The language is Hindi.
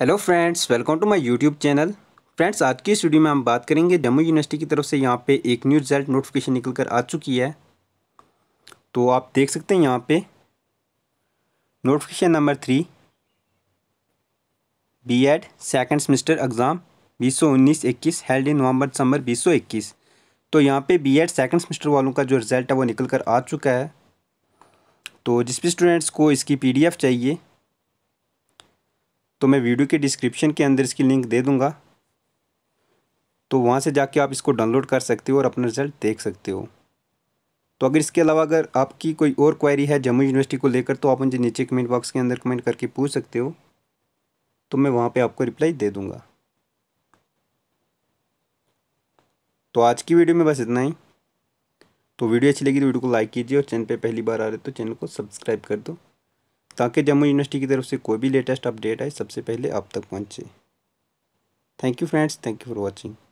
hello friends welcome to my YouTube channel friends आज की स्टूडियो में हम बात करेंगे जम्मू यूनिवर्सिटी की तरफ से यहाँ पे एक न्यू रिजल्ट नोटिफिकेशन निकल कर आ चुकी है तो आप देख सकते हैं यहाँ पे notification number three B Ed second semester exam बीस सौ उन्नीस इक्कीस हेल्ड इन नवंबर दिसंबर बीस सौ इक्कीस तो यहाँ पर बी एड सेकेंड सेमेस्टर वालों का जो रिज़ल्ट है वो निकल कर आ चुका है तो जिस भी स्टूडेंट्स को इसकी पी डी एफ़ चाहिए तो मैं वीडियो के डिस्क्रिप्शन के अंदर इसकी लिंक दे दूँगा तो वहाँ से जाके आप इसको डाउनलोड कर सकते हो और अपना रिजल्ट देख सकते हो तो अगर इसके अलावा अगर आपकी कोई और क्वायरी है जम्मू यूनिवर्सिटी को लेकर तो आप मुझे नीचे कमेंट बॉक्स के अंदर कमेंट करके पूछ सकते हो तो मैं वहाँ पे आपको रिप्लाई दे दूँगा तो आज की वीडियो में बस इतना ही तो वीडियो अच्छी लगी तो वीडियो को लाइक कीजिए और चैनल पे पहली बार आ रहे तो चैनल को सब्सक्राइब कर दो ताकि जम्मू यूनिवर्सिटी की तरफ से कोई भी लेटेस्ट अपडेट आए सबसे पहले आप तक पहुँचे thank you friends thank you for watching